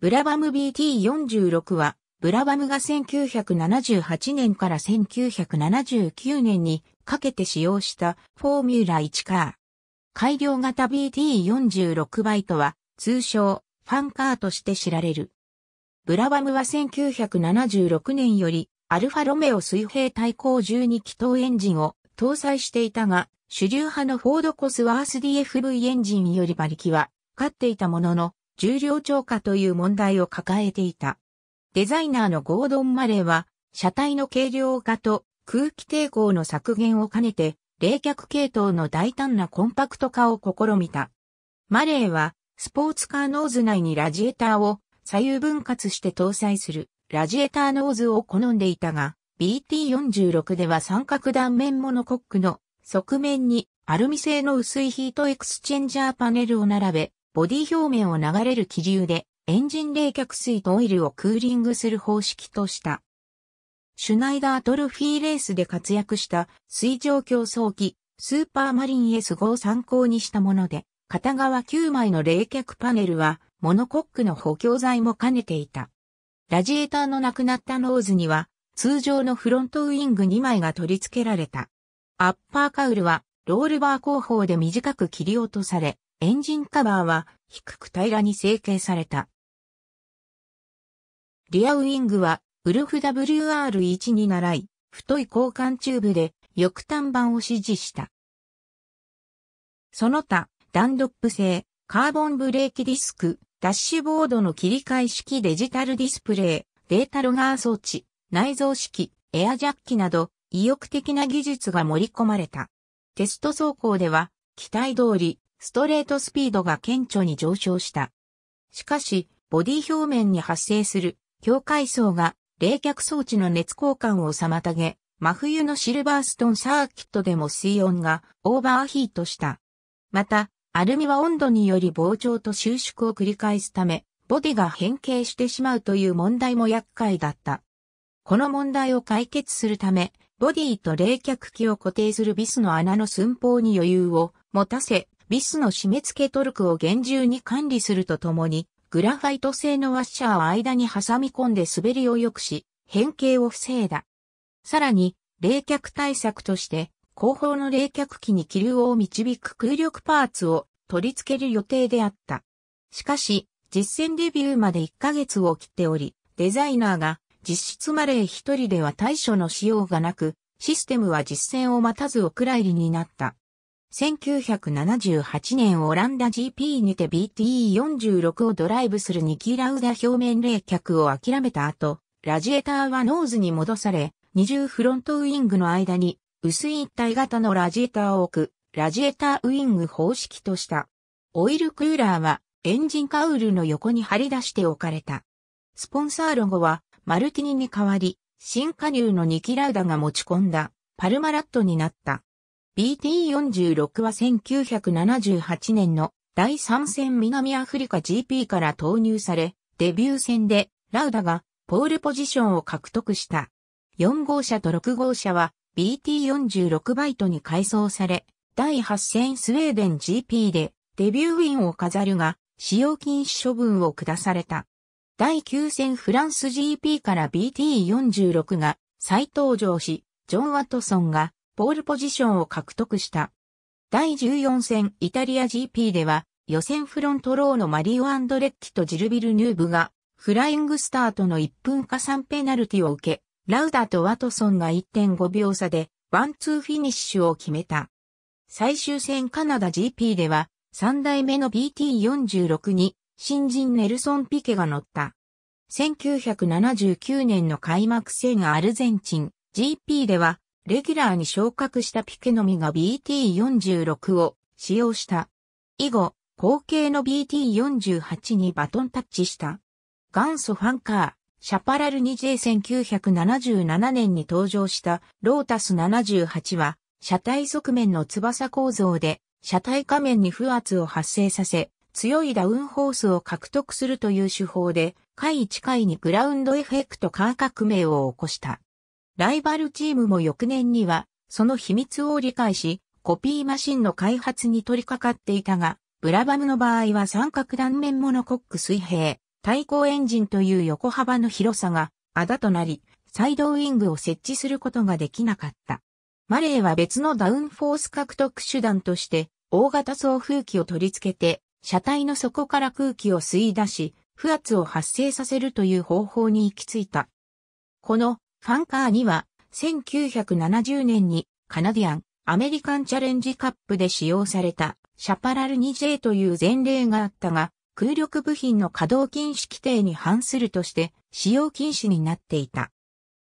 ブラバム BT46 は、ブラバムが1978年から1979年にかけて使用したフォーミュラ1カー。改良型 BT46 バイトは、通称、ファンカーとして知られる。ブラバムは1976年より、アルファロメオ水平対向12気筒エンジンを搭載していたが、主流派のフォードコスワース DFV エンジンより馬力は、勝っていたものの、重量超過という問題を抱えていた。デザイナーのゴードン・マレーは、車体の軽量化と空気抵抗の削減を兼ねて、冷却系統の大胆なコンパクト化を試みた。マレーは、スポーツカーノーズ内にラジエーターを左右分割して搭載するラジエーターノーズを好んでいたが、BT46 では三角断面モノコックの側面にアルミ製の薄いヒートエクスチェンジャーパネルを並べ、ボディ表面を流れる気流でエンジン冷却水とオイルをクーリングする方式とした。シュナイダートルフィーレースで活躍した水上競争機スーパーマリン S5 を参考にしたもので、片側9枚の冷却パネルはモノコックの補強材も兼ねていた。ラジエーターのなくなったノーズには通常のフロントウィング2枚が取り付けられた。アッパーカウルはロールバー工法で短く切り落とされ、エンジンカバーは低く平らに成形された。リアウィングはウルフ WR1 に習い、太い交換チューブで翼端板を支持した。その他、ダンドップ製、カーボンブレーキディスク、ダッシュボードの切り替え式デジタルディスプレイ、データロガー装置、内蔵式、エアジャッキなど、意欲的な技術が盛り込まれた。テスト走行では、期待通り、ストレートスピードが顕著に上昇した。しかし、ボディ表面に発生する境界層が冷却装置の熱交換を妨げ、真冬のシルバーストンサーキットでも水温がオーバーヒートした。また、アルミは温度により膨張と収縮を繰り返すため、ボディが変形してしまうという問題も厄介だった。この問題を解決するため、ボディと冷却器を固定するビスの穴の寸法に余裕を持たせ、ビスの締め付けトルクを厳重に管理するとともに、グラファイト製のワッシャーを間に挟み込んで滑りを良くし、変形を防いだ。さらに、冷却対策として、後方の冷却機に気流を導く空力パーツを取り付ける予定であった。しかし、実戦デビューまで1ヶ月を切っており、デザイナーが実質マレー一人では対処のしようがなく、システムは実戦を待たずお蔵入りになった。1978年オランダ GP にて BTE46 をドライブするニキラウダ表面冷却を諦めた後、ラジエーターはノーズに戻され、二重フロントウィングの間に薄い一体型のラジエーターを置く、ラジエーターウィング方式とした。オイルクーラーはエンジンカウルの横に張り出して置かれた。スポンサーロゴはマルティニに代わり、新加入のニキラウダが持ち込んだパルマラットになった。BT46 は1978年の第3戦南アフリカ GP から投入され、デビュー戦でラウダがポールポジションを獲得した。4号車と6号車は BT46 バイトに改装され、第8戦スウェーデン GP でデビューウィンを飾るが、使用禁止処分を下された。第9戦フランス GP から BT46 が再登場し、ジョン・ワトソンがポールポジションを獲得した。第14戦イタリア GP では、予選フロントローのマリオ・アンドレッキとジルビル・ヌーブが、フライングスタートの1分加算ペナルティを受け、ラウダとワトソンが1.5秒差で、ワンツーフィニッシュを決めた。最終戦カナダ GP では、3代目の BT46 に、新人ネルソン・ピケが乗った。1979年の開幕戦アルゼンチン GP では、レギュラーに昇格したピケのみが BT46 を使用した。以後、後継の BT48 にバトンタッチした。元祖ファンカー、シャパラル 2J1977 年に登場したロータス78は、車体側面の翼構造で、車体下面に不圧を発生させ、強いダウンホースを獲得するという手法で、下位1回にグラウンドエフェクトカー革命を起こした。ライバルチームも翌年には、その秘密を理解し、コピーマシンの開発に取り掛かっていたが、ブラバムの場合は三角断面モノコック水平、対向エンジンという横幅の広さが、あだとなり、サイドウィングを設置することができなかった。マレーは別のダウンフォース獲得手段として、大型送風機を取り付けて、車体の底から空気を吸い出し、不圧を発生させるという方法に行き着いた。このファンカーには、1970年にカナディアン、アメリカンチャレンジカップで使用されたシャパラル 2J という前例があったが、空力部品の稼働禁止規定に反するとして使用禁止になっていた。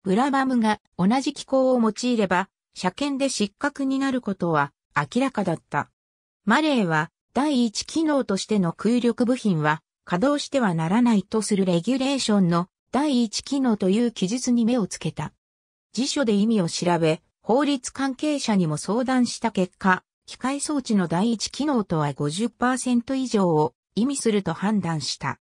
ブラバムが同じ機構を用いれば、車検で失格になることは明らかだった。マレーは第一機能としての空力部品は稼働してはならないとするレギュレーションの第一機能という記述に目をつけた。辞書で意味を調べ、法律関係者にも相談した結果、機械装置の第一機能とは50%以上を意味すると判断した。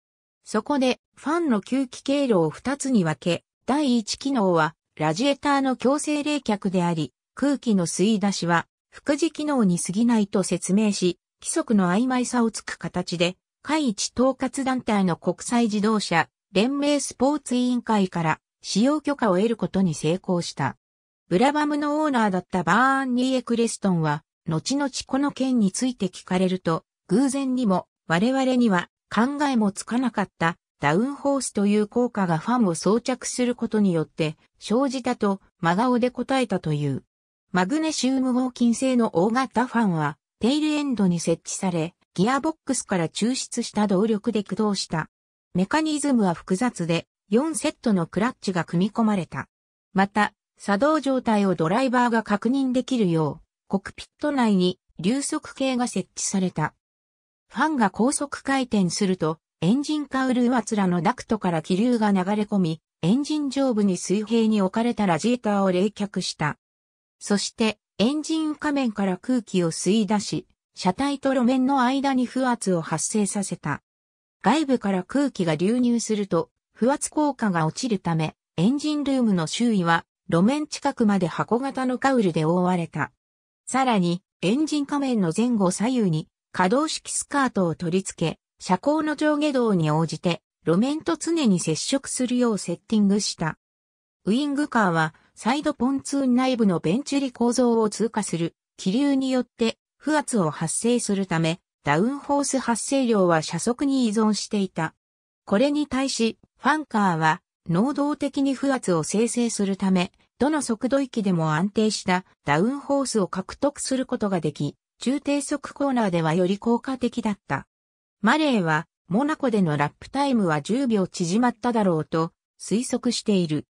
そこで、ファンの吸気経路を2つに分け、第一機能は、ラジエーターの強制冷却であり、空気の吸い出しは、副次機能に過ぎないと説明し、規則の曖昧さをつく形で、下一統括団体の国際自動車連盟スポーツ委員会から使用許可を得ることに成功した。ブラバムのオーナーだったバーンニー・エクレストンは、後々この件について聞かれると、偶然にも我々には考えもつかなかったダウンホースという効果がファンを装着することによって生じたと真顔で答えたという。マグネシウム合金製の大型ファンはテイルエンドに設置され、ギアボックスから抽出した動力で駆動した。メカニズムは複雑で、4セットのクラッチが組み込まれた。また、作動状態をドライバーが確認できるよう、コクピット内に流速計が設置された。ファンが高速回転すると、エンジンカウルーアツラのダクトから気流が流れ込み、エンジン上部に水平に置かれたラジエーターを冷却した。そして、エンジン仮面から空気を吸い出し、車体と路面の間に負圧を発生させた。外部から空気が流入すると、不圧効果が落ちるため、エンジンルームの周囲は路面近くまで箱型のカウルで覆われた。さらに、エンジン仮面の前後左右に可動式スカートを取り付け、車高の上下動に応じて路面と常に接触するようセッティングした。ウィングカーはサイドポンツーン内部のベンチュリ構造を通過する気流によって不圧を発生するためダウンホース発生量は車速に依存していた。これに対し、ファンカーは、能動的に負圧を生成するため、どの速度域でも安定したダウンホースを獲得することができ、中低速コーナーではより効果的だった。マレーは、モナコでのラップタイムは10秒縮まっただろうと推測している。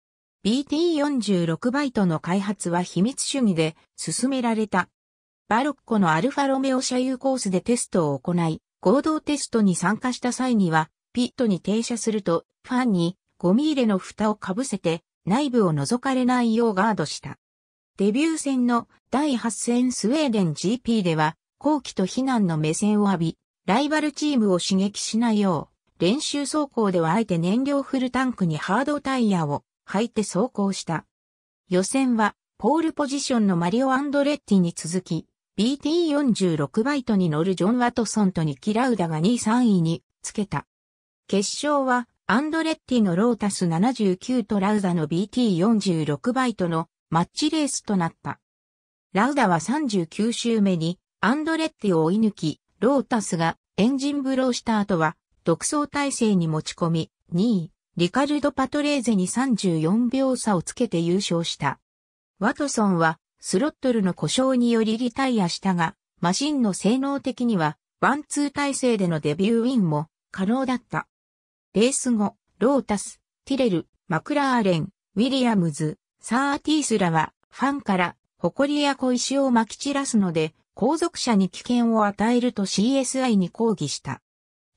BT46 バイトの開発は秘密主義で進められた。バロッコのアルファロメオ車友コースでテストを行い、合同テストに参加した際には、ピットに停車すると、ファンにゴミ入れの蓋をかぶせて、内部を覗かれないようガードした。デビュー戦の第8戦スウェーデン GP では、後期と避難の目線を浴び、ライバルチームを刺激しないよう、練習走行ではあえて燃料フルタンクにハードタイヤを履いて走行した。予選は、ポールポジションのマリオ・アンドレッティに続き、BT46 バイトに乗るジョン・ワトソンとニキ・ラウダが2位3位につけた。決勝はアンドレッティのロータス79とラウダの BT46 バイトのマッチレースとなった。ラウダは39周目にアンドレッティを追い抜き、ロータスがエンジンブローした後は独走体制に持ち込み、2位、リカルド・パトレーゼに34秒差をつけて優勝した。ワトソンはスロットルの故障によりリタイアしたが、マシンの性能的には、ワンツー体制でのデビューウィンも可能だった。レース後、ロータス、ティレル、マクラーレン、ウィリアムズ、サーティースらは、ファンから、誇りや小石を撒き散らすので、後続者に危険を与えると CSI に抗議した。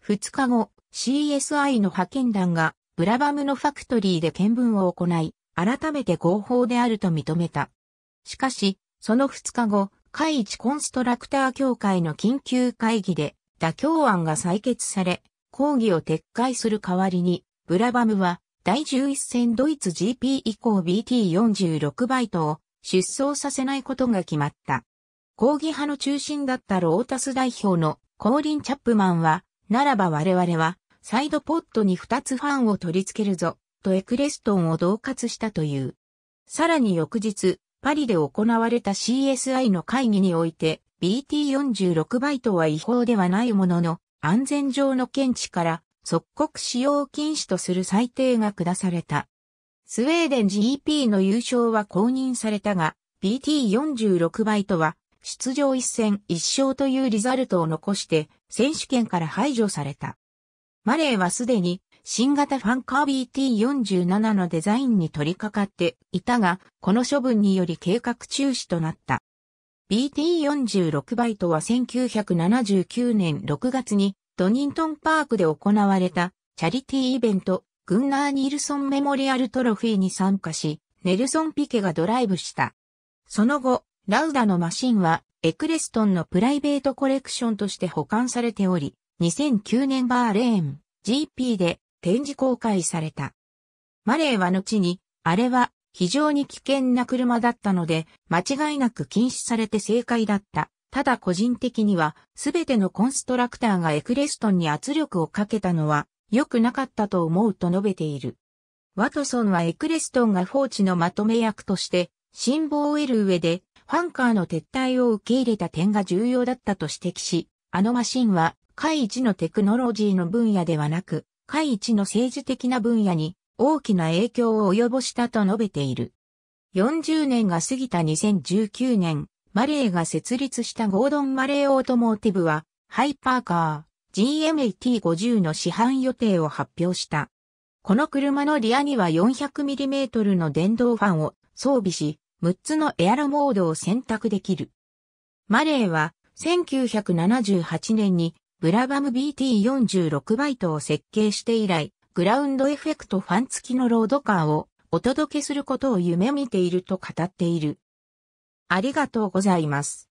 2日後、CSI の派遣団が、ブラバムのファクトリーで見分を行い、改めて合法であると認めた。しかし、その2日後、海一コンストラクター協会の緊急会議で妥協案が採決され、抗議を撤回する代わりに、ブラバムは第11戦ドイツ GP 以降 BT46 バイトを出走させないことが決まった。抗議派の中心だったロータス代表のコーリン・チャップマンは、ならば我々はサイドポットに2つファンを取り付けるぞ、とエクレストンを同喝したという。さらに翌日、パリで行われた CSI の会議において、BT46 バイトは違法ではないものの、安全上の見地から即刻使用禁止とする裁定が下された。スウェーデン GP の優勝は公認されたが、BT46 バイトは出場一戦一勝というリザルトを残して選手権から排除された。マレーはすでに新型ファンカー BT47 のデザインに取り掛かっていたが、この処分により計画中止となった。BT46 バイトは1979年6月にドニントンパークで行われたチャリティーイベント、グンナー・ニールソンメモリアルトロフィーに参加し、ネルソン・ピケがドライブした。その後、ラウダのマシンは、エクレストンのプライベートコレクションとして保管されており、2009年バーレーン GP で展示公開された。マレーは後に、あれは非常に危険な車だったので、間違いなく禁止されて正解だった。ただ個人的には、すべてのコンストラクターがエクレストンに圧力をかけたのは、良くなかったと思うと述べている。ワトソンはエクレストンが放置のまとめ役として、辛抱を得る上で、ファンカーの撤退を受け入れた点が重要だったと指摘し、あのマシンは、第一のテクノロジーの分野ではなく、海一の政治的な分野に大きな影響を及ぼしたと述べている。40年が過ぎた2019年、マレーが設立したゴードン・マレー・オートモーティブは、ハイパーカー GMAT50 の市販予定を発表した。この車のリアには 400mm の電動ファンを装備し、6つのエアロモードを選択できる。マレーは1978年にブラバム BT46 バイトを設計して以来、グラウンドエフェクトファン付きのロードカーをお届けすることを夢見ていると語っている。ありがとうございます。